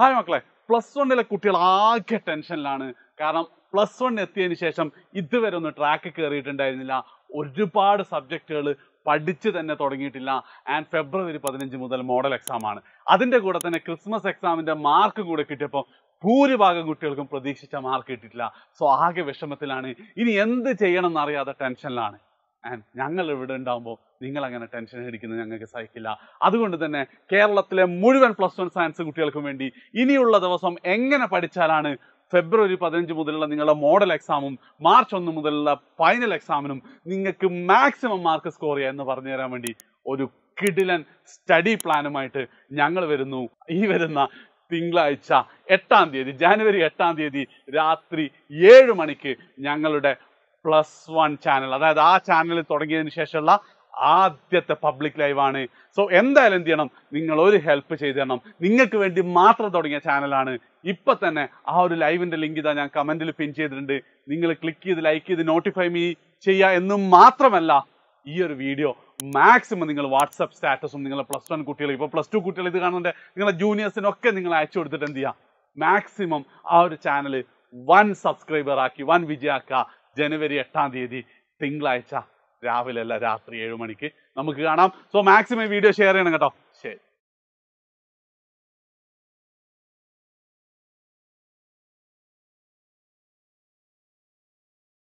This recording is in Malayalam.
ഹായ് മക്കളെ പ്ലസ് വണ്ണിലെ കുട്ടികൾ ആകെ ടെൻഷനിലാണ് കാരണം പ്ലസ് വൺ എത്തിയതിന് ശേഷം ഇതുവരെ ഒന്ന് ട്രാക്ക് കയറിയിട്ടുണ്ടായിരുന്നില്ല ഒരുപാട് സബ്ജക്റ്റുകൾ പഠിച്ച് തന്നെ തുടങ്ങിയിട്ടില്ല ആൻഡ് ഫെബ്രുവരി പതിനഞ്ച് മുതൽ മോഡൽ എക്സാം ആണ് അതിൻ്റെ കൂടെ തന്നെ ക്രിസ്മസ് എക്സാമിൻ്റെ മാർക്ക് കൂടെ കിട്ടിയപ്പോൾ ഭൂരിഭാഗം കുട്ടികൾക്കും പ്രതീക്ഷിച്ച മാർക്ക് കിട്ടിയിട്ടില്ല സോ ആകെ വിഷമത്തിലാണ് ഇനി എന്ത് ചെയ്യണം എന്നറിയാതെ ടെൻഷനിലാണ് ആൻഡ് ഞങ്ങൾ ഇവിടെ ഉണ്ടാകുമ്പോൾ നിങ്ങൾ അങ്ങനെ ടെൻഷൻ അടിക്കുന്നത് ഞങ്ങൾക്ക് സഹിക്കില്ല അതുകൊണ്ട് തന്നെ കേരളത്തിലെ മുഴുവൻ പ്ലസ് വൺ സയൻസ് കുട്ടികൾക്കും വേണ്ടി ഇനിയുള്ള ദിവസം എങ്ങനെ പഠിച്ചാലാണ് ഫെബ്രുവരി പതിനഞ്ച് മുതലുള്ള നിങ്ങളുടെ മോഡൽ എക്സാമും മാർച്ച് ഒന്ന് മുതലുള്ള ഫൈനൽ എക്സാമിനും നിങ്ങൾക്ക് മാക്സിമം മാർക്ക് സ്കോർ ചെയ്യുക എന്ന് പറഞ്ഞു തരാൻ വേണ്ടി ഒരു കിടിലൻ സ്റ്റഡി പ്ലാനുമായിട്ട് ഞങ്ങൾ വരുന്നു ഈ വരുന്ന തിങ്കളാഴ്ച എട്ടാം തീയതി ജാനുവരി എട്ടാം തീയതി രാത്രി ഏഴ് മണിക്ക് ഞങ്ങളുടെ പ്ലസ് വൺ ചാനൽ അതായത് ആ ചാനൽ തുടങ്ങിയതിന് ശേഷമുള്ള ആദ്യത്തെ പബ്ലിക് ലൈവാണ് സോ എന്തായാലും എന്ത് ചെയ്യണം നിങ്ങൾ ഒരു ഹെൽപ്പ് ചെയ്തു തരണം നിങ്ങൾക്ക് വേണ്ടി മാത്രം തുടങ്ങിയ ചാനലാണ് ഇപ്പൊ തന്നെ ആ ഒരു ലൈവിന്റെ ലിങ്ക് ഇതാ ഞാൻ കമന്റിൽ പിൻ ചെയ്തിട്ടുണ്ട് നിങ്ങൾ ക്ലിക്ക് ചെയ്ത് ലൈക്ക് ചെയ്ത് നോട്ടിഫൈ മീ ചെയ്യുക എന്ന് മാത്രമല്ല ഈ ഒരു വീഡിയോ മാക്സിമം നിങ്ങൾ വാട്സപ്പ് സ്റ്റാറ്റസും നിങ്ങളെ പ്ലസ് വൺ കുട്ടികൾ ഇപ്പൊ പ്ലസ് ടു കുട്ടികൾ ഇത് കാണുന്നുണ്ട് നിങ്ങളുടെ ജൂനിയേഴ്സിനൊക്കെ നിങ്ങൾ അയച്ചു കൊടുത്തിട്ട് എന്ത് ചെയ്യുക മാക്സിമം ആ ഒരു ചാനൽ വൺ സബ്സ്ക്രൈബർ ആക്കി വൺ വിജയാക്കുക ജനുവരി എട്ടാം തീയതി തിങ്കളാഴ്ച രാവിലെ അല്ല രാത്രി ഏഴു മണിക്ക് നമുക്ക് കാണാം സോ മാക്സിമം വീഡിയോ ഷെയർ ചെയ്യണം കേട്ടോ ശരി